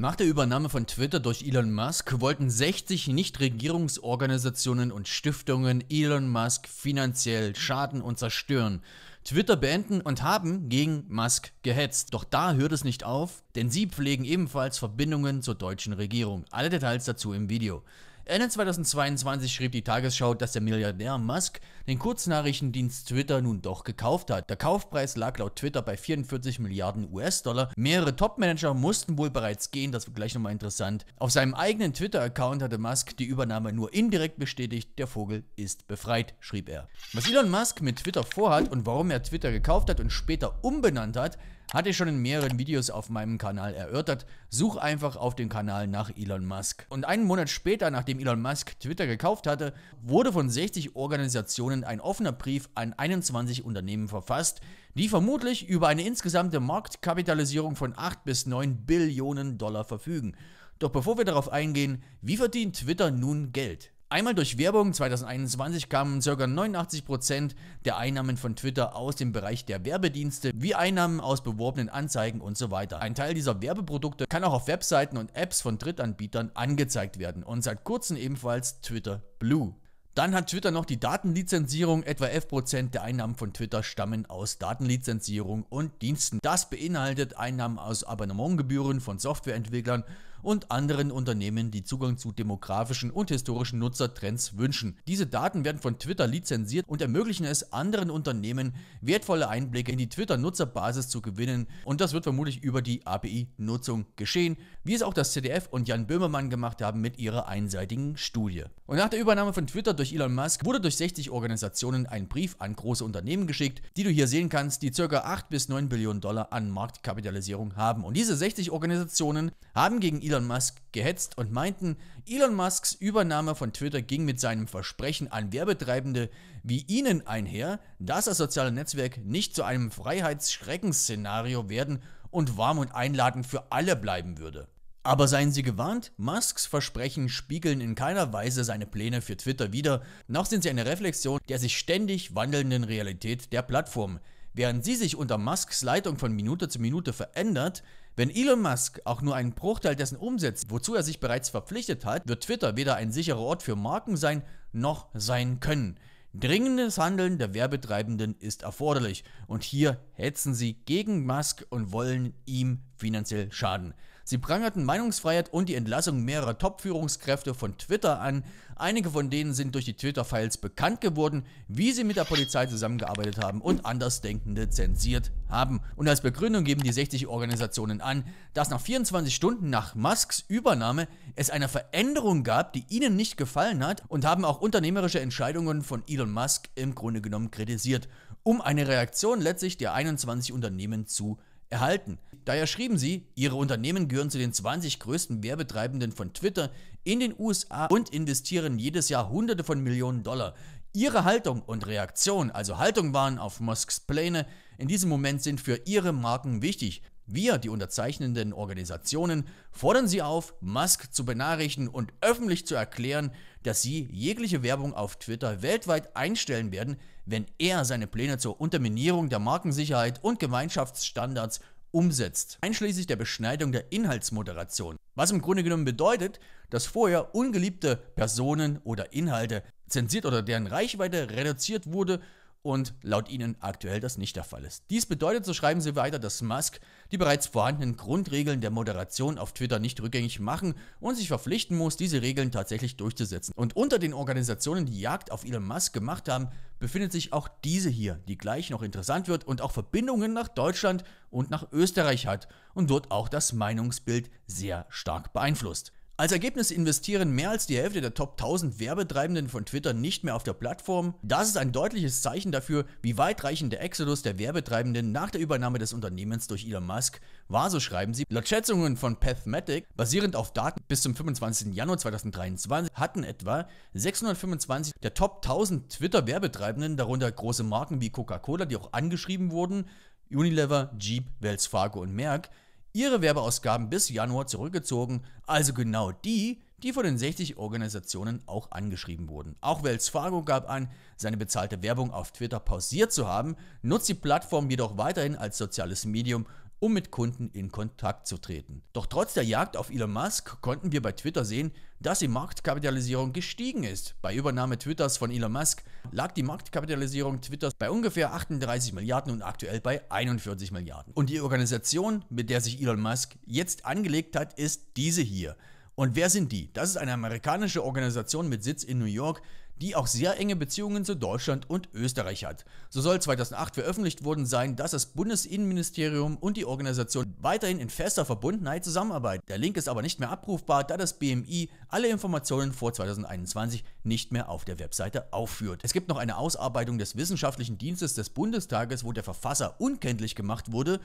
Nach der Übernahme von Twitter durch Elon Musk wollten 60 Nichtregierungsorganisationen und Stiftungen Elon Musk finanziell schaden und zerstören, Twitter beenden und haben gegen Musk gehetzt. Doch da hört es nicht auf, denn sie pflegen ebenfalls Verbindungen zur deutschen Regierung. Alle Details dazu im Video. Ende 2022 schrieb die Tagesschau, dass der Milliardär Musk den Kurznachrichtendienst Twitter nun doch gekauft hat. Der Kaufpreis lag laut Twitter bei 44 Milliarden US-Dollar. Mehrere Topmanager mussten wohl bereits gehen, das wird gleich nochmal interessant. Auf seinem eigenen Twitter-Account hatte Musk die Übernahme nur indirekt bestätigt, der Vogel ist befreit, schrieb er. Was Elon Musk mit Twitter vorhat und warum er Twitter gekauft hat und später umbenannt hat, hatte ich schon in mehreren Videos auf meinem Kanal erörtert. Such einfach auf dem Kanal nach Elon Musk. Und einen Monat später, nachdem Elon Musk Twitter gekauft hatte, wurde von 60 Organisationen ein offener Brief an 21 Unternehmen verfasst, die vermutlich über eine insgesamte Marktkapitalisierung von 8 bis 9 Billionen Dollar verfügen. Doch bevor wir darauf eingehen, wie verdient Twitter nun Geld? Einmal durch Werbung 2021 kamen ca. 89% der Einnahmen von Twitter aus dem Bereich der Werbedienste, wie Einnahmen aus beworbenen Anzeigen und so weiter. Ein Teil dieser Werbeprodukte kann auch auf Webseiten und Apps von Drittanbietern angezeigt werden und seit kurzem ebenfalls Twitter Blue. Dann hat Twitter noch die Datenlizenzierung. Etwa 11% der Einnahmen von Twitter stammen aus Datenlizenzierung und Diensten. Das beinhaltet Einnahmen aus Abonnementgebühren von Softwareentwicklern und anderen Unternehmen, die Zugang zu demografischen und historischen Nutzertrends wünschen. Diese Daten werden von Twitter lizenziert und ermöglichen es anderen Unternehmen, wertvolle Einblicke in die Twitter-Nutzerbasis zu gewinnen und das wird vermutlich über die API-Nutzung geschehen, wie es auch das ZDF und Jan Böhmermann gemacht haben mit ihrer einseitigen Studie. Und nach der Übernahme von Twitter durch Elon Musk wurde durch 60 Organisationen ein Brief an große Unternehmen geschickt, die du hier sehen kannst, die ca. 8 bis 9 Billionen Dollar an Marktkapitalisierung haben. Und diese 60 Organisationen haben gegen Elon Musk gehetzt und meinten, Elon Musks Übernahme von Twitter ging mit seinem Versprechen an Werbetreibende wie Ihnen einher, dass das soziale Netzwerk nicht zu einem Freiheitsschreckensszenario werden und warm und einladend für alle bleiben würde. Aber seien Sie gewarnt, Musks Versprechen spiegeln in keiner Weise seine Pläne für Twitter wider, noch sind sie eine Reflexion der sich ständig wandelnden Realität der Plattform. Während sie sich unter Musks Leitung von Minute zu Minute verändert, wenn Elon Musk auch nur einen Bruchteil dessen umsetzt, wozu er sich bereits verpflichtet hat, wird Twitter weder ein sicherer Ort für Marken sein, noch sein können. Dringendes Handeln der Werbetreibenden ist erforderlich und hier hetzen sie gegen Musk und wollen ihm finanziell schaden. Sie prangerten Meinungsfreiheit und die Entlassung mehrerer Top-Führungskräfte von Twitter an. Einige von denen sind durch die Twitter-Files bekannt geworden, wie sie mit der Polizei zusammengearbeitet haben und Andersdenkende zensiert haben. Und als Begründung geben die 60 Organisationen an, dass nach 24 Stunden nach Musks Übernahme es eine Veränderung gab, die ihnen nicht gefallen hat und haben auch unternehmerische Entscheidungen von Elon Musk im Grunde genommen kritisiert, um eine Reaktion letztlich der 21 Unternehmen zu erhalten. Daher schrieben sie, ihre Unternehmen gehören zu den 20 größten Werbetreibenden von Twitter in den USA und investieren jedes Jahr Hunderte von Millionen Dollar. Ihre Haltung und Reaktion, also Haltung waren auf Musks Pläne, in diesem Moment sind für ihre Marken wichtig. Wir, die unterzeichnenden Organisationen, fordern Sie auf, Musk zu benachrichtigen und öffentlich zu erklären, dass Sie jegliche Werbung auf Twitter weltweit einstellen werden, wenn er seine Pläne zur Unterminierung der Markensicherheit und Gemeinschaftsstandards umsetzt, einschließlich der Beschneidung der Inhaltsmoderation. Was im Grunde genommen bedeutet, dass vorher ungeliebte Personen oder Inhalte zensiert oder deren Reichweite reduziert wurde und laut ihnen aktuell das nicht der Fall ist. Dies bedeutet, so schreiben sie weiter, dass Musk die bereits vorhandenen Grundregeln der Moderation auf Twitter nicht rückgängig machen und sich verpflichten muss, diese Regeln tatsächlich durchzusetzen. Und unter den Organisationen, die Jagd auf Elon Musk gemacht haben, befindet sich auch diese hier, die gleich noch interessant wird und auch Verbindungen nach Deutschland und nach Österreich hat und dort auch das Meinungsbild sehr stark beeinflusst. Als Ergebnis investieren mehr als die Hälfte der Top 1000 Werbetreibenden von Twitter nicht mehr auf der Plattform. Das ist ein deutliches Zeichen dafür, wie weitreichend der Exodus der Werbetreibenden nach der Übernahme des Unternehmens durch Elon Musk war, so schreiben sie. Laut Schätzungen von Pathmatic, basierend auf Daten bis zum 25. Januar 2023, hatten etwa 625 der Top 1000 Twitter-Werbetreibenden, darunter große Marken wie Coca-Cola, die auch angeschrieben wurden, Unilever, Jeep, Wells Fargo und Merck, ihre Werbeausgaben bis Januar zurückgezogen, also genau die, die von den 60 Organisationen auch angeschrieben wurden. Auch Wells Fargo gab an, seine bezahlte Werbung auf Twitter pausiert zu haben, nutzt die Plattform jedoch weiterhin als soziales Medium um mit Kunden in Kontakt zu treten. Doch trotz der Jagd auf Elon Musk konnten wir bei Twitter sehen, dass die Marktkapitalisierung gestiegen ist. Bei Übernahme Twitters von Elon Musk lag die Marktkapitalisierung Twitters bei ungefähr 38 Milliarden und aktuell bei 41 Milliarden. Und die Organisation, mit der sich Elon Musk jetzt angelegt hat, ist diese hier. Und wer sind die? Das ist eine amerikanische Organisation mit Sitz in New York, die auch sehr enge Beziehungen zu Deutschland und Österreich hat. So soll 2008 veröffentlicht worden sein, dass das Bundesinnenministerium und die Organisation weiterhin in fester Verbundenheit zusammenarbeiten. Der Link ist aber nicht mehr abrufbar, da das BMI alle Informationen vor 2021 nicht mehr auf der Webseite aufführt. Es gibt noch eine Ausarbeitung des Wissenschaftlichen Dienstes des Bundestages, wo der Verfasser unkenntlich gemacht wurde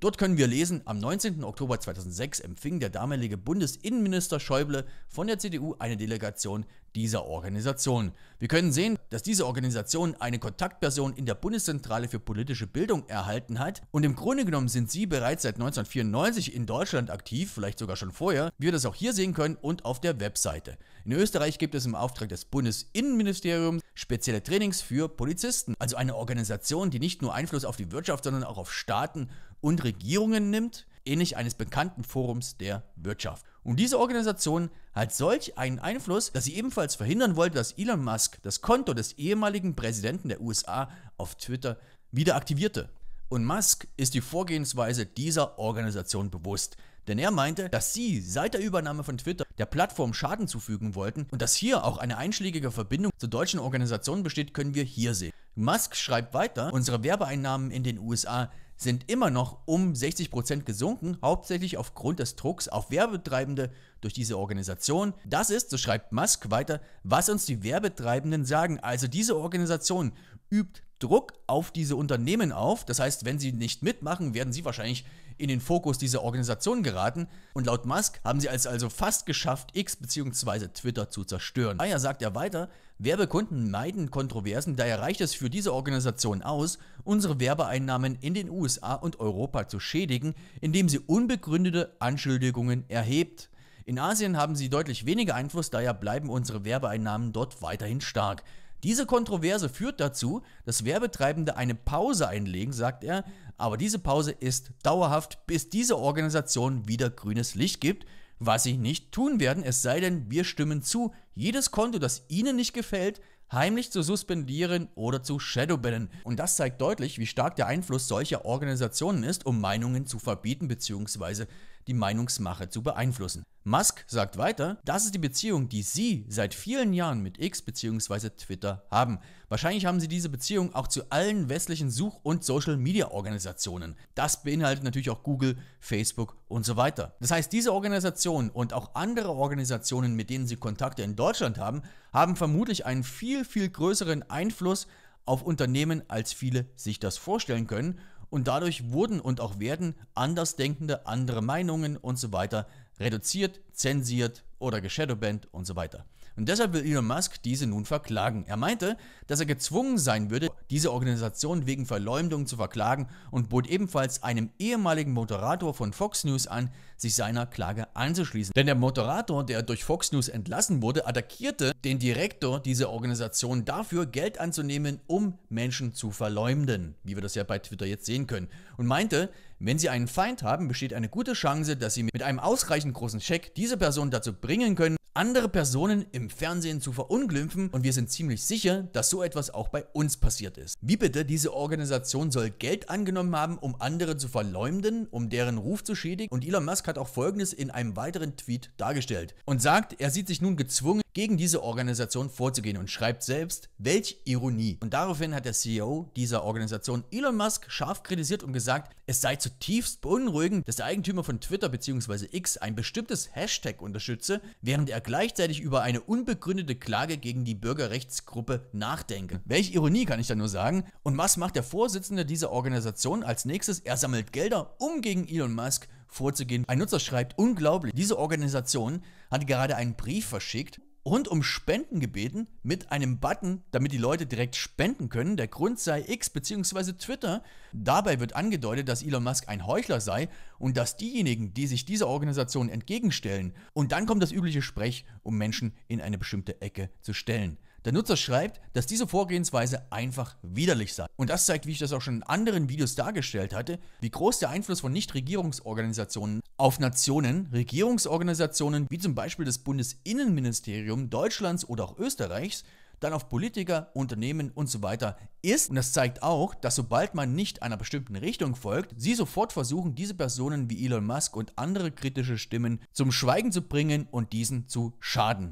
Dort können wir lesen, am 19. Oktober 2006 empfing der damalige Bundesinnenminister Schäuble von der CDU eine Delegation dieser Organisation. Wir können sehen, dass diese Organisation eine Kontaktperson in der Bundeszentrale für politische Bildung erhalten hat und im Grunde genommen sind sie bereits seit 1994 in Deutschland aktiv, vielleicht sogar schon vorher, wie wir das auch hier sehen können und auf der Webseite. In Österreich gibt es im Auftrag des Bundesinnenministeriums spezielle Trainings für Polizisten, also eine Organisation, die nicht nur Einfluss auf die Wirtschaft, sondern auch auf Staaten und Regierungen nimmt, ähnlich eines bekannten Forums der Wirtschaft. Und diese Organisation hat solch einen Einfluss, dass sie ebenfalls verhindern wollte, dass Elon Musk das Konto des ehemaligen Präsidenten der USA auf Twitter wieder aktivierte. Und Musk ist die Vorgehensweise dieser Organisation bewusst. Denn er meinte, dass sie seit der Übernahme von Twitter der Plattform Schaden zufügen wollten und dass hier auch eine einschlägige Verbindung zur deutschen Organisation besteht, können wir hier sehen. Musk schreibt weiter, unsere Werbeeinnahmen in den USA sind immer noch um 60% gesunken, hauptsächlich aufgrund des Drucks auf Werbetreibende durch diese Organisation. Das ist, so schreibt Musk weiter, was uns die Werbetreibenden sagen. Also diese Organisation übt Druck auf diese Unternehmen auf. Das heißt, wenn sie nicht mitmachen, werden sie wahrscheinlich in den Fokus dieser Organisation geraten und laut Musk haben sie es also fast geschafft, X bzw. Twitter zu zerstören. Daher sagt er weiter, Werbekunden meiden Kontroversen, daher reicht es für diese Organisation aus, unsere Werbeeinnahmen in den USA und Europa zu schädigen, indem sie unbegründete Anschuldigungen erhebt. In Asien haben sie deutlich weniger Einfluss, daher bleiben unsere Werbeeinnahmen dort weiterhin stark. Diese Kontroverse führt dazu, dass Werbetreibende eine Pause einlegen, sagt er, aber diese Pause ist dauerhaft, bis diese Organisation wieder grünes Licht gibt, was sie nicht tun werden, es sei denn, wir stimmen zu, jedes Konto, das ihnen nicht gefällt, heimlich zu suspendieren oder zu shadowbannen. Und das zeigt deutlich, wie stark der Einfluss solcher Organisationen ist, um Meinungen zu verbieten bzw. die Meinungsmache zu beeinflussen. Musk sagt weiter, das ist die Beziehung, die sie seit vielen Jahren mit X bzw. Twitter haben. Wahrscheinlich haben sie diese Beziehung auch zu allen westlichen Such- und Social-Media-Organisationen. Das beinhaltet natürlich auch Google, Facebook und so weiter. Das heißt, diese Organisationen und auch andere Organisationen, mit denen sie Kontakte in Deutschland haben, haben vermutlich einen viel viel, viel größeren Einfluss auf Unternehmen, als viele sich das vorstellen können. Und dadurch wurden und auch werden Andersdenkende, andere Meinungen und so weiter reduziert, zensiert oder geshadowbannt und so weiter. Und deshalb will Elon Musk diese nun verklagen. Er meinte, dass er gezwungen sein würde, diese Organisation wegen Verleumdung zu verklagen und bot ebenfalls einem ehemaligen Moderator von Fox News an, sich seiner Klage anzuschließen. Denn der Moderator, der durch Fox News entlassen wurde, attackierte den Direktor dieser Organisation dafür, Geld anzunehmen, um Menschen zu verleumden, wie wir das ja bei Twitter jetzt sehen können, und meinte, wenn Sie einen Feind haben, besteht eine gute Chance, dass Sie mit einem ausreichend großen Scheck diese Person dazu bringen können, andere Personen im Fernsehen zu verunglimpfen und wir sind ziemlich sicher, dass so etwas auch bei uns passiert ist. Wie bitte, diese Organisation soll Geld angenommen haben, um andere zu verleumden, um deren Ruf zu schädigen und Elon Musk hat auch folgendes in einem weiteren Tweet dargestellt und sagt, er sieht sich nun gezwungen, gegen diese Organisation vorzugehen und schreibt selbst, welch Ironie. Und daraufhin hat der CEO dieser Organisation Elon Musk scharf kritisiert und gesagt, es sei zutiefst beunruhigend, dass der Eigentümer von Twitter bzw. X ein bestimmtes Hashtag unterstütze, während er gleichzeitig über eine unbegründete Klage gegen die Bürgerrechtsgruppe nachdenke. Welch Ironie kann ich da nur sagen? Und was macht der Vorsitzende dieser Organisation als nächstes? Er sammelt Gelder, um gegen Elon Musk vorzugehen. Ein Nutzer schreibt, unglaublich, diese Organisation hat gerade einen Brief verschickt und um Spenden gebeten mit einem Button, damit die Leute direkt spenden können. Der Grund sei X bzw. Twitter. Dabei wird angedeutet, dass Elon Musk ein Heuchler sei und dass diejenigen, die sich dieser Organisation entgegenstellen, und dann kommt das übliche Sprech, um Menschen in eine bestimmte Ecke zu stellen. Der Nutzer schreibt, dass diese Vorgehensweise einfach widerlich sei. Und das zeigt, wie ich das auch schon in anderen Videos dargestellt hatte, wie groß der Einfluss von Nichtregierungsorganisationen auf Nationen, Regierungsorganisationen wie zum Beispiel das Bundesinnenministerium Deutschlands oder auch Österreichs, dann auf Politiker, Unternehmen und so weiter ist. Und das zeigt auch, dass sobald man nicht einer bestimmten Richtung folgt, sie sofort versuchen, diese Personen wie Elon Musk und andere kritische Stimmen zum Schweigen zu bringen und diesen zu schaden.